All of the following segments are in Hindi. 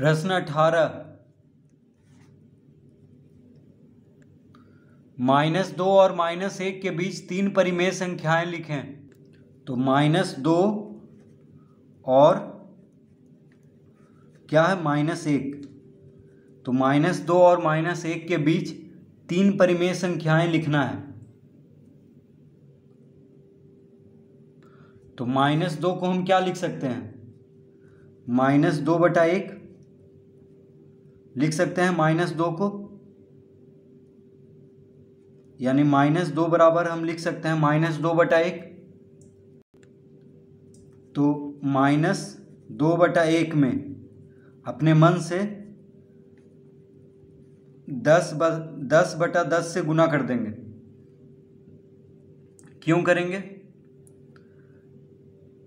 प्रश्न अठारह माइनस दो और माइनस एक के बीच तीन परिमेय संख्याएं लिखें तो माइनस दो और क्या है माइनस एक तो माइनस दो और माइनस एक के बीच तीन परिमेय संख्याएं लिखना है तो माइनस दो को हम क्या लिख सकते हैं माइनस दो बटा एक लिख सकते हैं माइनस दो को यानी माइनस दो बराबर हम लिख सकते हैं माइनस दो बटा एक तो माइनस दो बटा एक में अपने मन से दस ब दस बटा दस से गुना कर देंगे क्यों करेंगे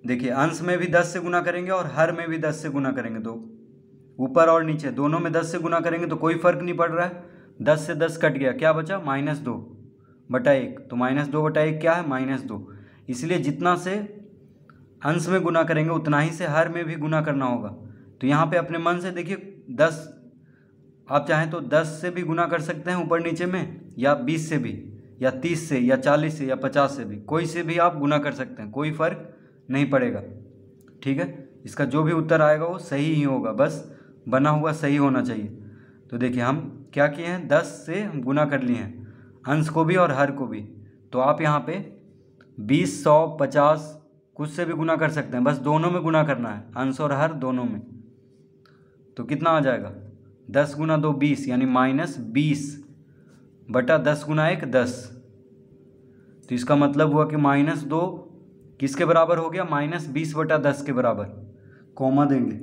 देखिए अंश में भी दस से गुना करेंगे और हर में भी दस से गुना करेंगे दो ऊपर और नीचे दोनों में दस से गुना करेंगे तो कोई फ़र्क नहीं पड़ रहा है दस से दस कट गया क्या बचा माइनस दो बटा एक तो माइनस दो बटा एक क्या है माइनस दो इसलिए जितना से अंश में गुना करेंगे उतना ही से हर में भी गुना करना होगा तो यहाँ पे अपने मन से देखिए दस आप चाहें तो दस से भी गुना कर सकते हैं ऊपर नीचे में या बीस से भी या तीस से या चालीस से या पचास से भी कोई से भी आप गुना कर सकते हैं कोई फ़र्क नहीं पड़ेगा ठीक है इसका जो भी उत्तर आएगा वो सही ही होगा बस बना हुआ सही होना चाहिए तो देखिए हम क्या किए हैं दस से हम गुना कर लिए हैं अंश को भी और हर को भी तो आप यहाँ पे बीस सौ पचास कुछ से भी गुना कर सकते हैं बस दोनों में गुना करना है अंश और हर दोनों में तो कितना आ जाएगा दस गुना दो बीस यानी माइनस बीस बटा दस गुना एक दस तो इसका मतलब हुआ कि माइनस दो किसके बराबर हो गया माइनस बीस बटा दस के बराबर कॉमा देंगे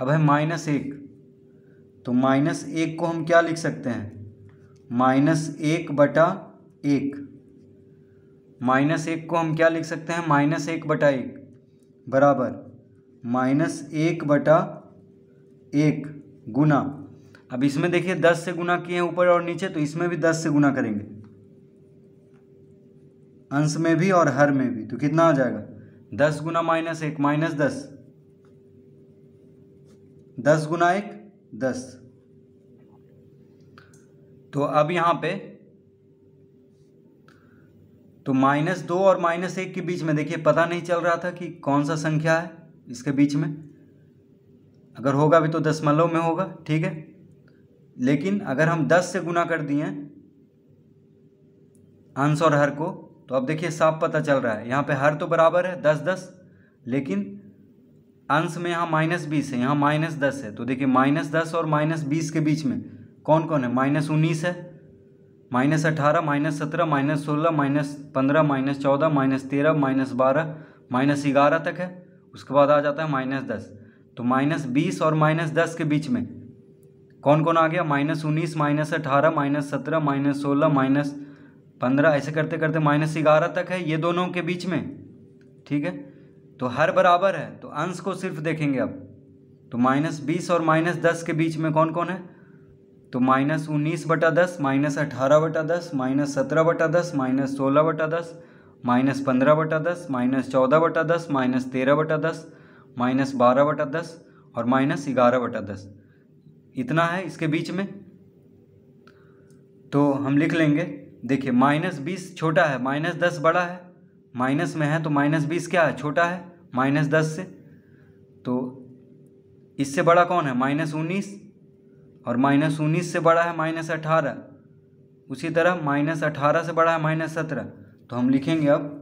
अब है माइनस एक तो माइनस एक को हम क्या लिख सकते हैं माइनस एक बटा एक माइनस एक को हम क्या लिख सकते हैं माइनस एक बटा एक बराबर माइनस एक बटा एक गुना अब इसमें देखिए दस से गुना किए हैं ऊपर और नीचे तो इसमें भी दस से गुना करेंगे अंश में भी और हर में भी तो कितना आ जाएगा दस गुना माइनस एक माइनस दस दस गुना एक दस तो अब यहां पे तो माइनस दो और माइनस एक के बीच में देखिए पता नहीं चल रहा था कि कौन सा संख्या है इसके बीच में अगर होगा भी तो दसमलव में होगा ठीक है लेकिन अगर हम दस से गुना कर दिए अंश और हर को तो अब देखिए साफ पता चल रहा है यहाँ पे हर तो बराबर है दस दस लेकिन अंश में यहाँ माइनस बीस है यहाँ माइनस दस है तो देखिए माइनस दस और माइनस बीस के बीच में कौन कौन है माइनस उन्नीस है माइनस अठारह माइनस सत्रह माइनस सोलह माइनस पंद्रह माइनस चौदह माइनस तेरह माइनस बारह माइनस ग्यारह तक है उसके बाद आ जाता है माइनस दस तो माइनस बीस और माइनस दस के बीच में कौन कौन आ गया माइनस उन्नीस माइनस अठारह माइनस सत्रह माइनस सोलह माइनस पंद्रह ऐसे करते करते माइनस ग्यारह तक है ये दोनों के बीच में ठीक है तो हर बराबर है तो अंश को सिर्फ देखेंगे अब तो माइनस बीस और माइनस दस के बीच में कौन कौन है तो माइनस उन्नीस बटा दस माइनस अठारह बटा दस माइनस सत्रह बटा दस माइनस सोलह बटा दस माइनस पंद्रह बटा दस माइनस चौदह बटा दस माइनस तेरह बटा दस माइनस बारह बटा दस और माइनस ग्यारह बटा दस इतना है इसके बीच में तो हम लिख लेंगे देखिए माइनस बीस छोटा है माइनस दस बड़ा है माइनस में है तो माइनस बीस क्या है छोटा है माइनस दस से तो इससे बड़ा कौन है माइनस उन्नीस और माइनस उन्नीस से बड़ा है माइनस अठारह उसी तरह माइनस अठारह से बड़ा है माइनस सत्रह तो हम लिखेंगे अब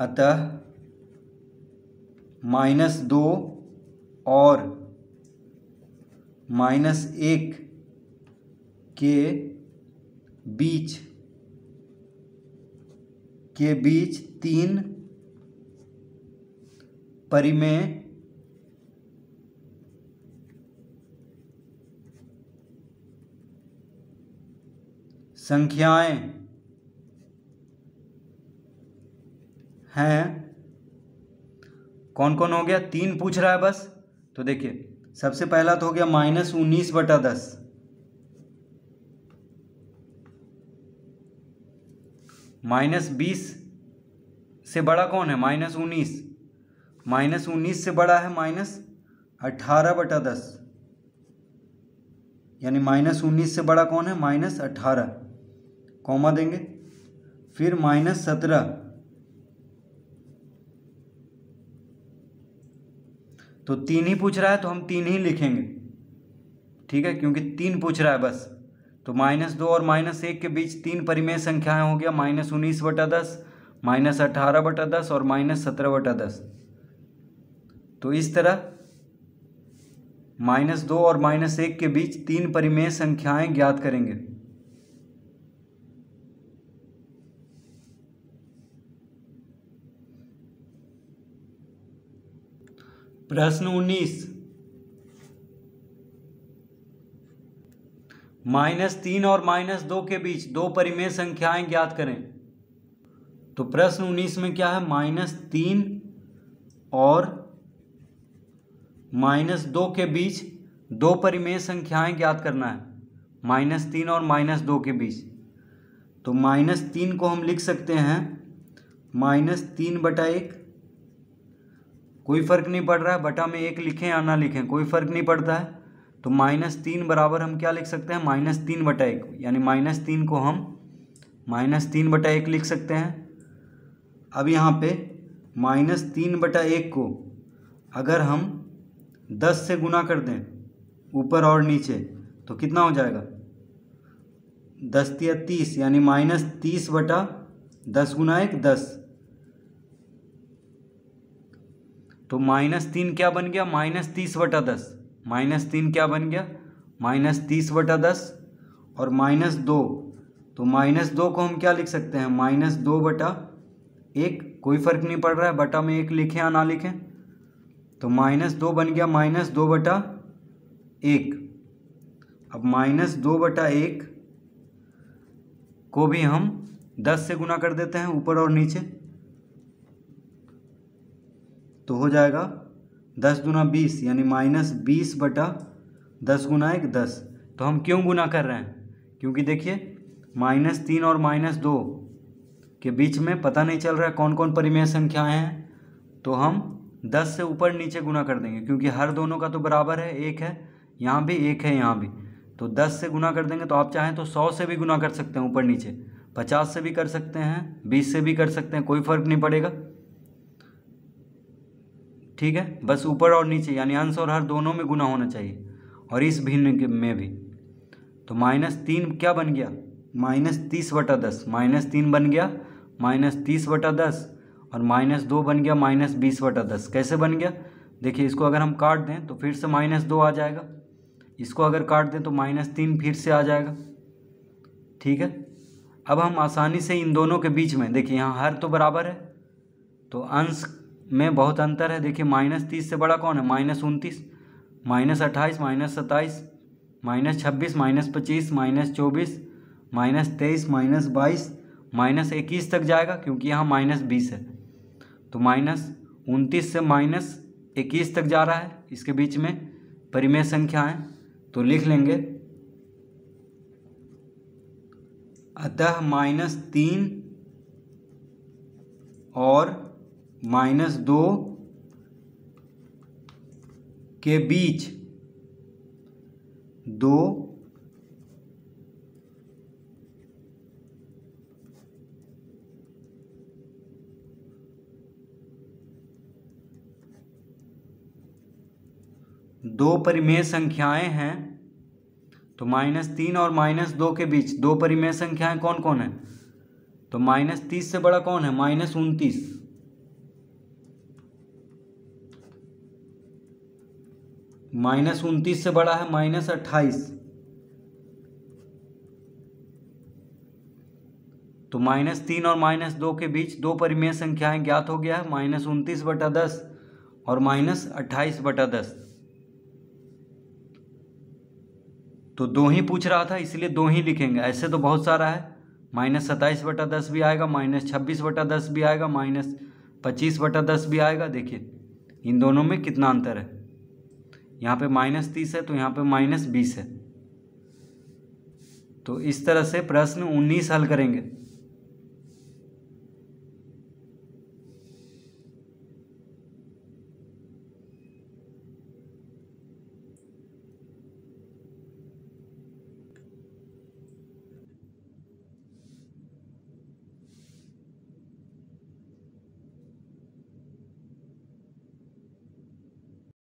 अतः माइनस दो और माइनस एक के बीच के बीच तीन परिमेय संख्याएं हैं कौन कौन हो गया तीन पूछ रहा है बस तो देखिए सबसे पहला तो हो गया माइनस उन्नीस बटा दस माइनस बीस से बड़ा कौन है माइनस उन्नीस माइनस उन्नीस से बड़ा है माइनस अट्ठारह बटा दस यानी माइनस उन्नीस से बड़ा कौन है माइनस अट्ठारह कॉमा देंगे फिर माइनस सत्रह तो तीन ही पूछ रहा है तो हम तीन ही लिखेंगे ठीक है क्योंकि तीन पूछ रहा है बस तो माइनस दो और माइनस एक के बीच तीन परिमेय संख्याएं हो गया माइनस उन्नीस बटा दस माइनस अठारह बटा दस और माइनस सत्रह बटा दस तो इस तरह माइनस दो और माइनस एक के बीच तीन परिमेय संख्याएं ज्ञात करेंगे प्रश्न उन्नीस माइनस तीन और माइनस दो के बीच दो परिमेय संख्याएं ज्ञात करें तो प्रश्न उन्नीस में क्या है माइनस तीन और माइनस दो के बीच दो परिमेय संख्याएं ज्ञात करना है माइनस तीन और माइनस दो के बीच तो माइनस तीन को हम लिख सकते हैं माइनस तीन बटा एक कोई फर्क नहीं पड़ रहा है बटा में एक लिखें या ना लिखें कोई फर्क नहीं पड़ता है तो माइनस तीन बराबर हम क्या लिख सकते हैं माइनस तीन बटा एक यानी माइनस तीन को हम माइनस तीन बटा एक लिख सकते हैं अब यहाँ पे माइनस तीन बटा एक को अगर हम दस से गुना कर दें ऊपर और नीचे तो कितना हो जाएगा दस या तीस यानी माइनस तीस बटा दस गुना एक दस तो माइनस तीन क्या बन गया माइनस तीस बटा दस माइनस तीन क्या बन गया माइनस तीस बटा दस और माइनस दो तो माइनस दो को हम क्या लिख सकते हैं माइनस दो बटा एक कोई फ़र्क नहीं पड़ रहा है बटा में एक लिखें या ना लिखें तो माइनस दो बन गया माइनस दो बटा एक अब माइनस दो बटा एक को भी हम दस से गुना कर देते हैं ऊपर और नीचे तो हो जाएगा दस गुना बीस यानी माइनस बीस बटा दस गुना एक दस तो हम क्यों गुना कर रहे हैं क्योंकि देखिए माइनस तीन और माइनस दो के बीच में पता नहीं चल रहा है कौन कौन परिमेय संख्याएं हैं तो हम दस से ऊपर नीचे गुना कर देंगे क्योंकि हर दोनों का तो बराबर है एक है यहाँ भी एक है यहाँ भी तो दस से गुना कर देंगे तो आप चाहें तो सौ से भी गुना कर सकते हैं ऊपर नीचे पचास से भी कर सकते हैं बीस से भी कर सकते हैं कोई फ़र्क नहीं पड़ेगा ठीक है बस ऊपर और नीचे यानी अंश और हर दोनों में गुना होना चाहिए और इस भिन्न में भी तो माइनस तीन क्या बन गया माइनस तीस बटा दस माइनस तीन बन गया माइनस तीस बटा दस और माइनस दो बन गया माइनस बीस बटा दस कैसे बन गया देखिए इसको अगर हम काट दें तो फिर से माइनस दो आ जाएगा इसको अगर काट दें तो माइनस तीन फिर से आ जाएगा ठीक है अब हम आसानी से इन दोनों के बीच में देखिए यहाँ हर तो बराबर है तो अंश में बहुत अंतर है देखिए माइनस तीस से बड़ा कौन है माइनस उनतीस माइनस अट्ठाईस माइनस सत्ताईस माइनस छब्बीस माइनस पच्चीस माइनस चौबीस माइनस तेईस माइनस बाईस माइनस इक्कीस तक जाएगा क्योंकि यहाँ माइनस बीस है तो माइनस उनतीस से माइनस इक्कीस तक जा रहा है इसके बीच में परिमेय संख्याएं तो लिख लेंगे अतः माइनस तीन और माइनस दो के बीच दो दो परिमेय संख्याएं हैं तो माइनस तीन और माइनस दो के बीच दो परिमेय संख्याएं कौन कौन है तो माइनस तीस से बड़ा कौन है माइनस उनतीस माइनस उनतीस से बड़ा है माइनस अट्ठाईस तो माइनस तीन और माइनस दो के बीच दो परिमेय संख्याएं ज्ञात हो गया है माइनस उनतीस बटा दस और माइनस अट्ठाईस बटा दस तो दो ही पूछ रहा था इसलिए दो ही लिखेंगे ऐसे तो बहुत सारा है माइनस सत्ताईस बटा दस भी आएगा माइनस छब्बीस बटा दस भी आएगा माइनस पच्चीस बटा दस भी आएगा देखिए इन दोनों में कितना अंतर है यहाँ पे माइनस तीस है तो यहाँ पे माइनस बीस है तो इस तरह से प्रश्न उन्नीस हल करेंगे